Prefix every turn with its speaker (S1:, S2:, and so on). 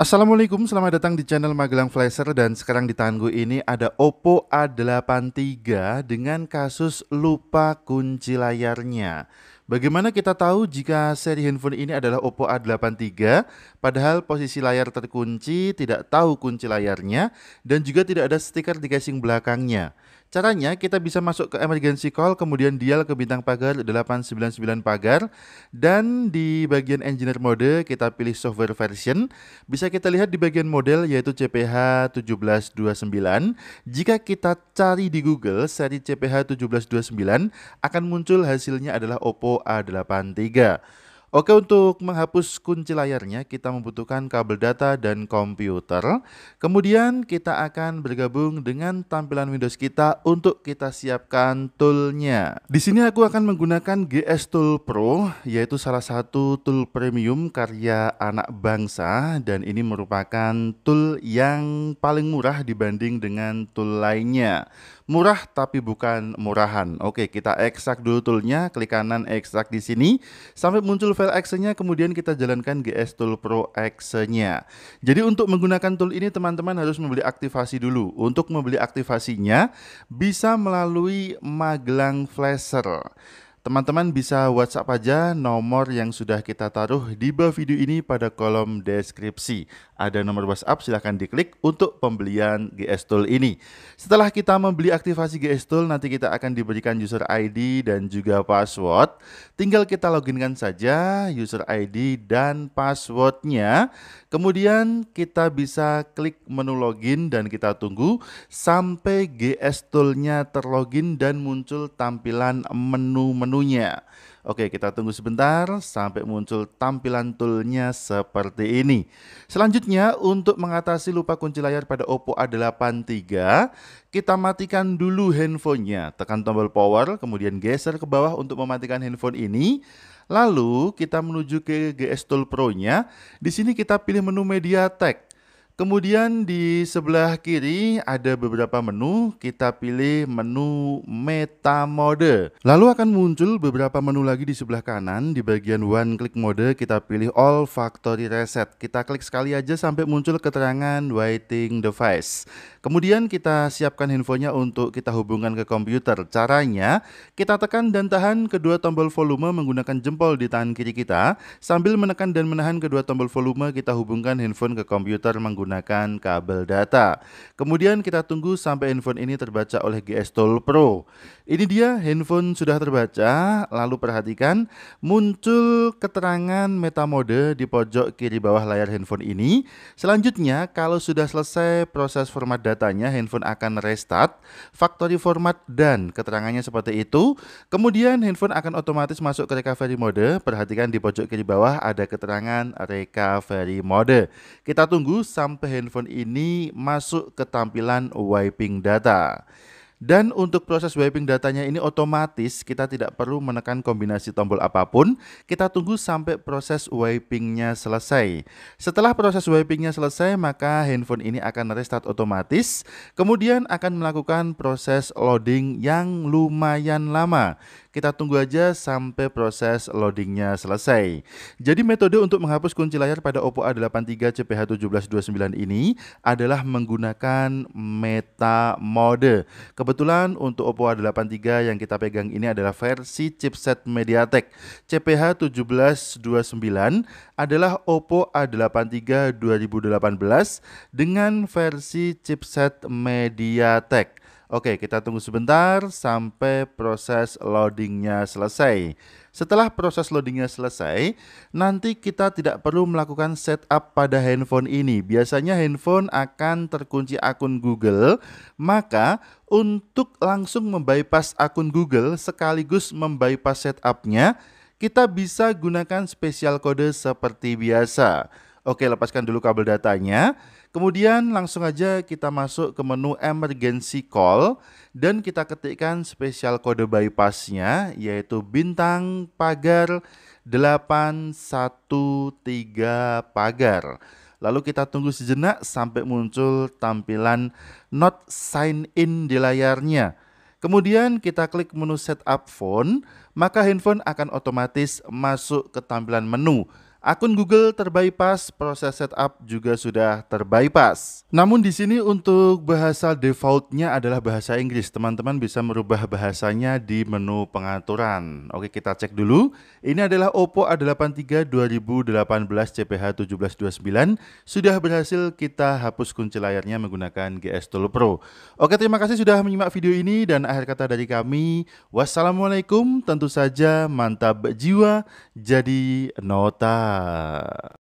S1: Assalamualaikum, selamat datang di channel Magelang Flasher dan sekarang di tangan gue ini ada Oppo A83 dengan kasus lupa kunci layarnya. Bagaimana kita tahu jika seri handphone ini adalah Oppo A83 padahal posisi layar terkunci, tidak tahu kunci layarnya dan juga tidak ada stiker di casing belakangnya. Caranya kita bisa masuk ke emergency call, kemudian dial ke bintang pagar 899 pagar, dan di bagian engineer mode kita pilih software version. Bisa kita lihat di bagian model yaitu CPH 1729. Jika kita cari di Google seri CPH 1729, akan muncul hasilnya adalah Oppo A83. Oke, untuk menghapus kunci layarnya kita membutuhkan kabel data dan komputer. Kemudian kita akan bergabung dengan tampilan Windows kita untuk kita siapkan toolnya. Di sini aku akan menggunakan GS Tool Pro, yaitu salah satu tool premium karya anak bangsa dan ini merupakan tool yang paling murah dibanding dengan tool lainnya murah tapi bukan murahan. Oke, kita ekstrak dulu toolnya, klik kanan ekstrak di sini sampai muncul file exe-nya, kemudian kita jalankan GS Tool Pro excel nya Jadi untuk menggunakan tool ini teman-teman harus membeli aktivasi dulu. Untuk membeli aktivasinya bisa melalui Magelang Flasher. Teman-teman bisa WhatsApp aja nomor yang sudah kita taruh di bawah video ini pada kolom deskripsi. Ada nomor WhatsApp, silahkan diklik untuk pembelian GS Tool ini. Setelah kita membeli aktivasi GS Tool, nanti kita akan diberikan user ID dan juga password. Tinggal kita loginkan saja user ID dan passwordnya. Kemudian kita bisa klik menu login dan kita tunggu sampai GS toolnya terlogin dan muncul tampilan menu-menu menunya. Oke, kita tunggu sebentar sampai muncul tampilan toolnya seperti ini. Selanjutnya, untuk mengatasi lupa kunci layar pada Oppo A83, kita matikan dulu handphonenya. Tekan tombol power, kemudian geser ke bawah untuk mematikan handphone ini. Lalu, kita menuju ke GS Tool Pro-nya. Di sini kita pilih menu Mediatek Kemudian di sebelah kiri ada beberapa menu, kita pilih menu meta mode. Lalu akan muncul beberapa menu lagi di sebelah kanan, di bagian one click mode kita pilih all factory reset. Kita klik sekali aja sampai muncul keterangan waiting device. Kemudian kita siapkan handphonenya untuk kita hubungkan ke komputer. Caranya kita tekan dan tahan kedua tombol volume menggunakan jempol di tangan kiri kita, sambil menekan dan menahan kedua tombol volume kita hubungkan handphone ke komputer menggunakan menggunakan kabel data. Kemudian kita tunggu sampai handphone ini terbaca oleh GS Tool Pro. Ini dia handphone sudah terbaca, lalu perhatikan muncul keterangan metamode di pojok kiri bawah layar handphone ini. Selanjutnya, kalau sudah selesai proses format datanya, handphone akan restart, factory format dan keterangannya seperti itu. Kemudian handphone akan otomatis masuk ke recovery mode. Perhatikan di pojok kiri bawah ada keterangan recovery mode. Kita tunggu sampai handphone ini masuk ke tampilan wiping data. Dan untuk proses wiping datanya ini otomatis, kita tidak perlu menekan kombinasi tombol apapun, kita tunggu sampai proses wipingnya selesai. Setelah proses wipingnya selesai, maka handphone ini akan restart otomatis, kemudian akan melakukan proses loading yang lumayan lama. Kita tunggu aja sampai proses loadingnya selesai. Jadi metode untuk menghapus kunci layar pada Oppo A83 CPH1729 ini adalah menggunakan meta mode. Kebetulan untuk Oppo A83 yang kita pegang ini adalah versi chipset MediaTek. CPH1729 adalah Oppo A83 2018 dengan versi chipset MediaTek. Oke, kita tunggu sebentar sampai proses loadingnya selesai. Setelah proses loadingnya selesai, nanti kita tidak perlu melakukan setup pada handphone ini. Biasanya handphone akan terkunci akun Google, maka untuk langsung membypass akun Google sekaligus membypass setupnya, kita bisa gunakan spesial kode seperti biasa. Oke, lepaskan dulu kabel datanya. Kemudian langsung aja kita masuk ke menu emergency call dan kita ketikkan spesial kode bypassnya yaitu bintang pagar 813 pagar. Lalu kita tunggu sejenak sampai muncul tampilan not sign in di layarnya. Kemudian kita klik menu setup phone, maka handphone akan otomatis masuk ke tampilan menu Akun Google terbypass, proses setup juga sudah terbypass. Namun di sini untuk bahasa defaultnya adalah bahasa Inggris. Teman-teman bisa merubah bahasanya di menu pengaturan. Oke, kita cek dulu. Ini adalah Oppo A83 2018 CPH 1729. Sudah berhasil kita hapus kunci layarnya menggunakan GS Tool Pro. Oke, terima kasih sudah menyimak video ini dan akhir kata dari kami. Wassalamualaikum, tentu saja mantap jiwa, jadi nota. まあ、